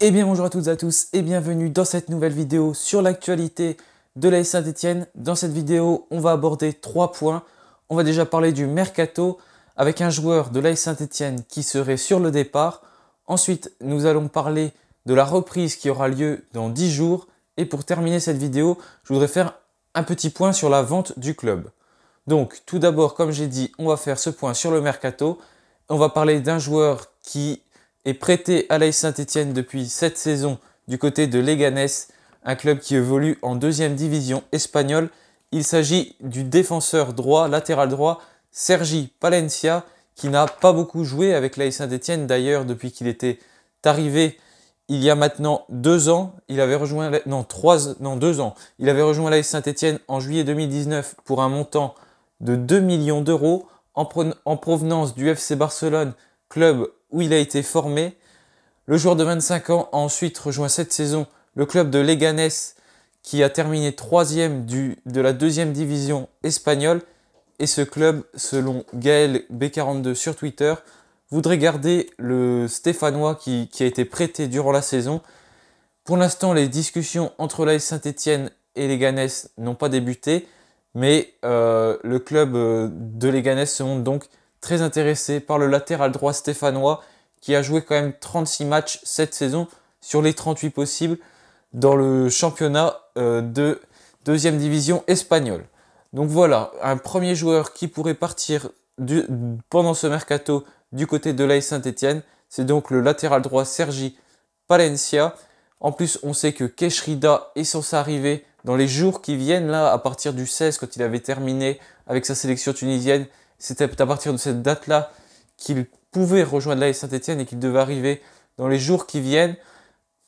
Et eh bien bonjour à toutes et à tous et bienvenue dans cette nouvelle vidéo sur l'actualité de l'AS Saint-Etienne. Dans cette vidéo, on va aborder trois points. On va déjà parler du mercato avec un joueur de l'AS Saint-Etienne qui serait sur le départ. Ensuite, nous allons parler de la reprise qui aura lieu dans 10 jours. Et pour terminer cette vidéo, je voudrais faire un petit point sur la vente du club. Donc tout d'abord, comme j'ai dit, on va faire ce point sur le mercato. On va parler d'un joueur qui est prêté à l'AS Saint-Etienne depuis cette saison du côté de Leganés, un club qui évolue en deuxième division espagnole. Il s'agit du défenseur droit, latéral droit, Sergi Palencia, qui n'a pas beaucoup joué avec l'AS Saint-Etienne d'ailleurs depuis qu'il était arrivé il y a maintenant deux ans. Il avait rejoint, non, trois, non, deux ans. Il avait rejoint l'AS Saint-Etienne en juillet 2019 pour un montant de 2 millions d'euros en, provenance du FC Barcelone, club où il a été formé. Le joueur de 25 ans a ensuite rejoint cette saison le club de Leganés, qui a terminé troisième de la deuxième division espagnole. Et ce club, selon Gaël B42 sur Twitter, voudrait garder le Stéphanois qui, a été prêté durant la saison. Pour l'instant, les discussions entre l'AS Saint-Etienne et Leganés n'ont pas débuté, mais euh, le club euh, de Leganés se montre donc très intéressé par le latéral droit stéphanois qui a joué quand même 36 matchs cette saison sur les 38 possibles dans le championnat euh, de deuxième division espagnole. Donc voilà, un premier joueur qui pourrait partir pendant ce mercato du côté de l'AS Saint-Etienne, c'est donc le latéral droit Sergi Palencia. En plus, on sait que Keshrida est censé arriver dans les jours qui viennent, là, à partir du 16, quand il avait terminé avec sa sélection tunisienne, c'était à partir de cette date-là qu'il pouvait rejoindre l'AS Saint-Etienne et qu'il devait arriver dans les jours qui viennent.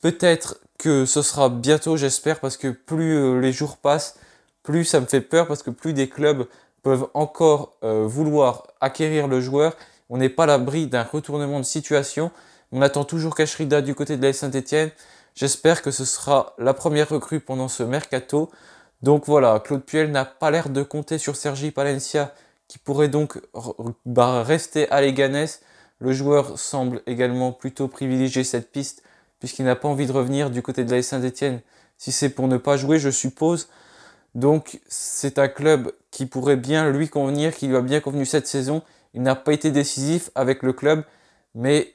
Peut-être que ce sera bientôt, j'espère, parce que plus euh, les jours passent, plus ça me fait peur, parce que plus des clubs peuvent encore euh, vouloir acquérir le joueur. On n'est pas à l'abri d'un retournement de situation. On attend toujours Kashrida du côté de l'AS Saint-Etienne. J'espère que ce sera la première recrue pendant ce mercato. Donc voilà, Claude Puel n'a pas l'air de compter sur Sergi Palencia qui pourrait donc bah, rester à Leganes. Le joueur semble également plutôt privilégier cette piste puisqu'il n'a pas envie de revenir du côté de la Saint-Etienne si c'est pour ne pas jouer, je suppose. Donc c'est un club qui pourrait bien lui convenir, qui lui a bien convenu cette saison. Il n'a pas été décisif avec le club, mais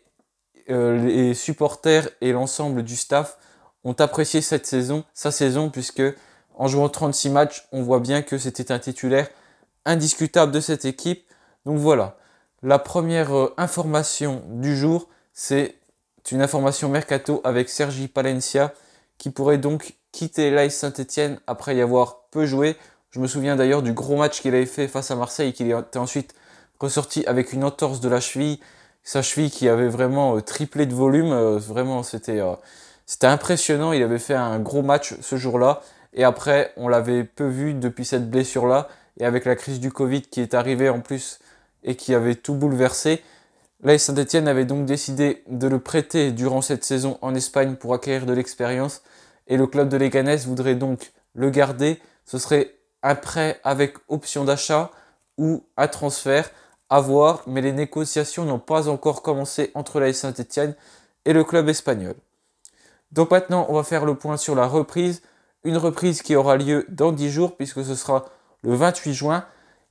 euh, les supporters et l'ensemble du staff ont apprécié cette saison, sa saison, puisque en jouant 36 matchs, on voit bien que c'était un titulaire indiscutable de cette équipe. Donc voilà, la première euh, information du jour, c'est une information mercato avec Sergi Palencia qui pourrait donc quitter l'AS Saint-Etienne après y avoir peu joué. Je me souviens d'ailleurs du gros match qu'il avait fait face à Marseille, qu'il était ensuite ressorti avec une entorse de la cheville, sa cheville qui avait vraiment euh, triplé de volume, euh, vraiment c'était c'était impressionnant, il avait fait un gros match ce jour-là et après on l'avait peu vu depuis cette blessure-là et avec la crise du Covid qui est arrivée en plus et qui avait tout bouleversé, l'AS Saint-Etienne avait donc décidé de le prêter durant cette saison en Espagne pour acquérir de l'expérience et le club de Leganés voudrait donc le garder. Ce serait un prêt avec option d'achat ou un transfert à voir, mais les négociations n'ont pas encore commencé entre l'AS Saint-Etienne et le club espagnol. Donc maintenant, on va faire le point sur la reprise, une reprise qui aura lieu dans 10 jours puisque ce sera le 28 juin.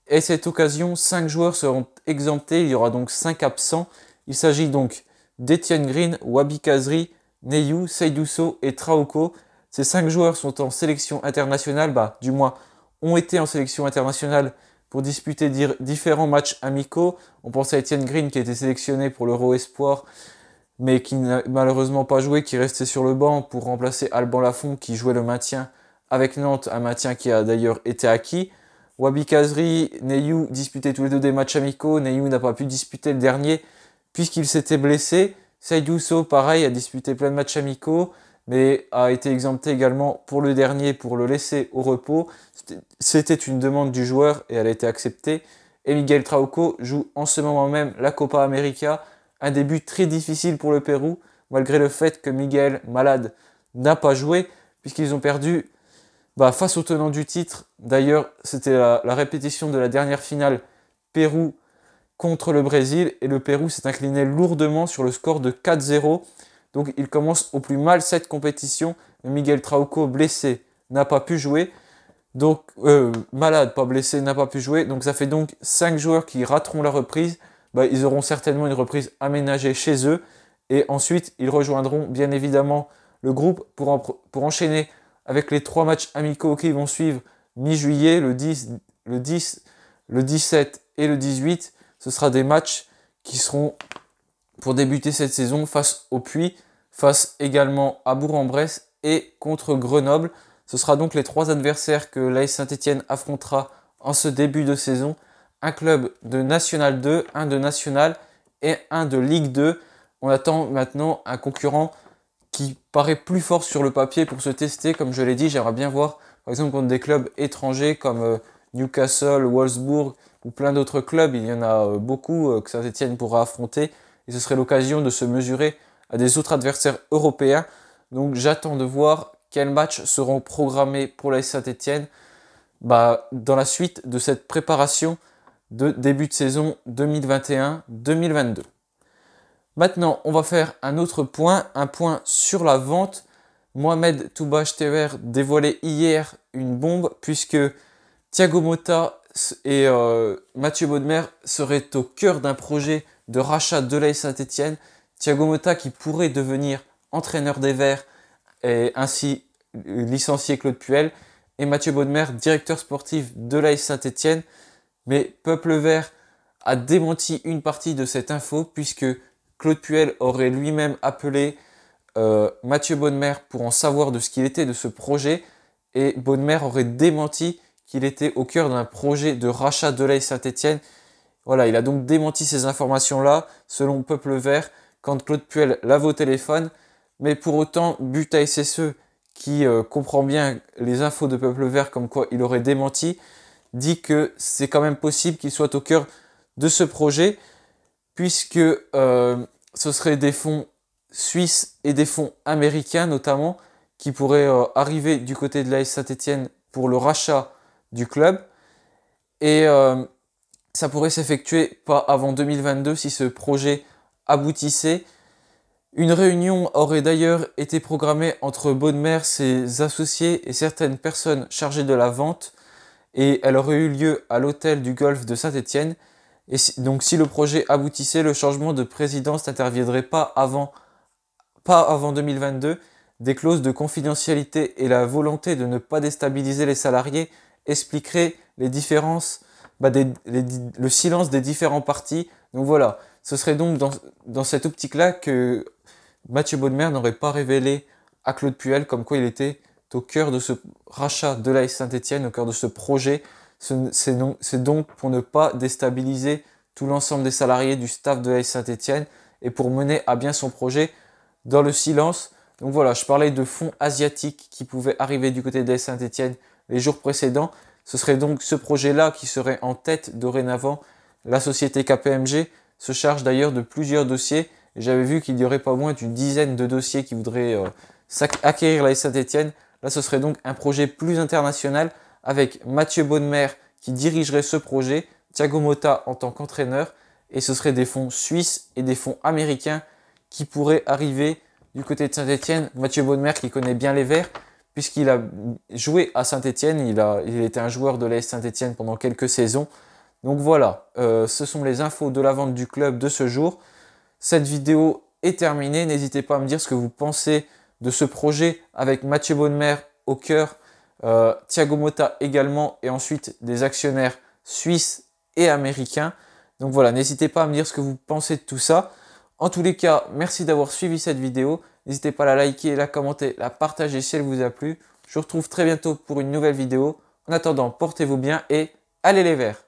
Et cette occasion, 5 joueurs seront exemptés. Il y aura donc 5 absents. Il s'agit donc d'Etienne Green, Wabi Kazri, Neyu, Seydouso et Traoko. Ces 5 joueurs sont en sélection internationale, bah, du moins ont été en sélection internationale pour disputer différents matchs amicaux. On pense à Etienne Green qui a été sélectionné pour l'Euro Espoir, mais qui n'a malheureusement pas joué, qui restait sur le banc pour remplacer Alban Lafont qui jouait le maintien avec Nantes, un maintien qui a d'ailleurs été acquis. Wabi Kazri, Neyu disputaient tous les deux des matchs amicaux. Neyu n'a pas pu disputer le dernier puisqu'il s'était blessé. Saïd so pareil, a disputé plein de matchs amicaux, mais a été exempté également pour le dernier pour le laisser au repos. C'était une demande du joueur et elle a été acceptée. Et Miguel Trauco joue en ce moment même la Copa América. Un début très difficile pour le Pérou, malgré le fait que Miguel, malade, n'a pas joué, puisqu'ils ont perdu bah, face au tenant du titre, d'ailleurs, c'était la, répétition de la dernière finale Pérou contre le Brésil, et le Pérou s'est incliné lourdement sur le score de 4-0. Donc il commence au plus mal cette compétition. Miguel Trauco, blessé, n'a pas pu jouer. Donc, euh, malade, pas blessé, n'a pas pu jouer. Donc ça fait donc 5 joueurs qui rateront la reprise. Bah, ils auront certainement une reprise aménagée chez eux. Et ensuite, ils rejoindront bien évidemment le groupe pour, pour enchaîner avec les trois matchs amicaux qui vont suivre mi-juillet, le 10, le 10, le 17 et le 18. Ce sera des matchs qui seront pour débuter cette saison face au Puy, face également à Bourg-en-Bresse et contre Grenoble. Ce sera donc les trois adversaires que l'AS Saint-Etienne affrontera en ce début de saison. Un club de National 2, un de National et un de Ligue 2. On attend maintenant un concurrent qui paraît plus fort sur le papier pour se tester. Comme je l'ai dit, j'aimerais bien voir, par exemple, contre des clubs étrangers comme euh, Newcastle, Wolfsburg ou plein d'autres clubs. Il y en a euh, beaucoup euh, que saint étienne pourra affronter et ce serait l'occasion de se mesurer à des autres adversaires européens. Donc j'attends de voir quels matchs seront programmés pour la Saint-Etienne bah, dans la suite de cette préparation de début de saison 2021-2022. Maintenant, on va faire un autre point, un point sur la vente. Mohamed Toubache TR dévoilait hier une bombe puisque Thiago Motta et euh, Mathieu Baudemer seraient au cœur d'un projet de rachat de l'AS Saint-Etienne. Thiago Motta qui pourrait devenir entraîneur des Verts et ainsi euh, licencier Claude Puel et Mathieu Baudemer, directeur sportif de l'AS Saint-Etienne. Mais Peuple Vert a démenti une partie de cette info puisque Claude Puel aurait lui-même appelé euh, Mathieu Bonnemer pour en savoir de ce qu'il était de ce projet, et Bonnemer aurait démenti qu'il était au cœur d'un projet de rachat de l'AS Saint-Etienne. Voilà, il a donc démenti ces informations-là, selon Peuple Vert, quand Claude Puel lave au téléphone, mais pour autant, Buta SSE, qui euh, comprend bien les infos de Peuple Vert comme quoi il aurait démenti, dit que c'est quand même possible qu'il soit au cœur de ce projet puisque euh, ce seraient des fonds suisses et des fonds américains notamment qui pourraient euh, arriver du côté de l'AS saint étienne pour le rachat du club. Et euh, ça pourrait s'effectuer pas avant 2022 si ce projet aboutissait. Une réunion aurait d'ailleurs été programmée entre Baudemer, ses associés et certaines personnes chargées de la vente, et elle aurait eu lieu à l'hôtel du Golfe de Saint-Étienne. Et donc si le projet aboutissait, le changement de présidence n'interviendrait pas avant, 2022. Des clauses de confidentialité et la volonté de ne pas déstabiliser les salariés expliqueraient les différences, bah, le silence des différents partis. Donc voilà, ce serait donc dans, cette optique-là que Mathieu Baudemer n'aurait pas révélé à Claude Puel comme quoi il était au cœur de ce rachat de la Saint-Etienne, au cœur de ce projet c'est donc, pour ne pas déstabiliser tout l'ensemble des salariés du staff de AS Saint-Etienne et pour mener à bien son projet dans le silence. Donc voilà, je parlais de fonds asiatiques qui pouvaient arriver du côté de l'AS Saint-Etienne les jours précédents. Ce serait donc ce projet-là qui serait en tête dorénavant. La société KPMG se charge d'ailleurs de plusieurs dossiers. J'avais vu qu'il y aurait pas moins d'une dizaine de dossiers qui voudraient euh, acquérir la Saint-Etienne. Là, ce serait donc un projet plus international avec Mathieu Bonnemer qui dirigerait ce projet, Thiago Motta en tant qu'entraîneur, et ce seraient des fonds suisses et des fonds américains qui pourraient arriver du côté de Saint-Etienne. Mathieu Bonnemer qui connaît bien les Verts, puisqu'il a joué à Saint-Etienne, il, a, il était un joueur de l'AS Saint-Etienne pendant quelques saisons. Donc voilà, euh, ce sont les infos de la vente du club de ce jour. Cette vidéo est terminée, n'hésitez pas à me dire ce que vous pensez de ce projet avec Mathieu Bonnemer au cœur euh, Thiago Motta également, et ensuite des actionnaires suisses et américains. Donc voilà, n'hésitez pas à me dire ce que vous pensez de tout ça. En tous les cas, merci d'avoir suivi cette vidéo. N'hésitez pas à la liker, la commenter, la partager si elle vous a plu. Je vous retrouve très bientôt pour une nouvelle vidéo. En attendant, portez-vous bien et allez les verts